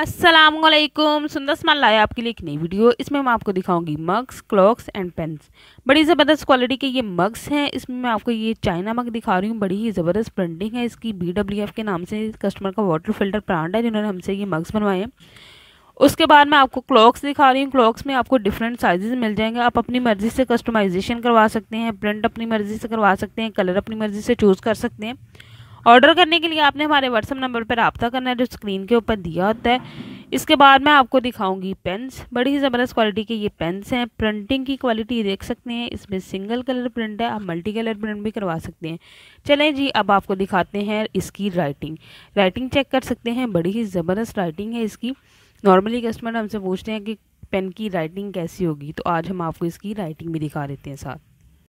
असलम सुंदर मान लाया आपके लिए एक नई वीडियो इसमें मैं आपको दिखाऊंगी मग्स क्लॉक्स एंड पेन्स बड़ी ज़बरदस्त क्वालिटी के ये मग्स हैं इसमें मैं आपको ये चाइना मग दिखा रही हूँ बड़ी ही ज़बरदस्त प्रिंटिंग है इसकी बी डब्ल्यू एफ़ के नाम से कस्टमर का वाटर फिल्टर प्लांट है जिन्होंने हमसे ये मग्स बनवाए हैं उसके बाद मैं आपको क्लॉक्स दिखा रही हूँ क्लॉक्स में आपको डिफरेंट साइजेस मिल जाएंगे आप अपनी मर्ज़ी से कस्टमाइजेशन करवा सकते हैं प्रिंट अपनी मर्ज़ी से करवा सकते हैं कलर अपनी मर्ज़ी से चूज़ कर सकते हैं ऑर्डर करने के लिए आपने हमारे व्हाट्सअप नंबर पर रबता करना है जो स्क्रीन के ऊपर दिया होता है इसके बाद मैं आपको दिखाऊंगी पेन्स बड़ी ही ज़बरदस्त क्वालिटी के ये पेन्स हैं प्रिंटिंग की क्वालिटी देख सकते हैं इसमें सिंगल कलर प्रिंट है आप मल्टी कलर प्रिंट भी करवा सकते हैं चलें जी अब आपको दिखाते हैं इसकी राइटिंग राइटिंग चेक कर सकते हैं बड़ी ही ज़बरदस्त राइटिंग है इसकी नॉर्मली कस्टमर हमसे पूछते हैं कि पेन की राइटिंग कैसी होगी तो आज हम आपको इसकी राइटिंग भी दिखा देते हैं साथ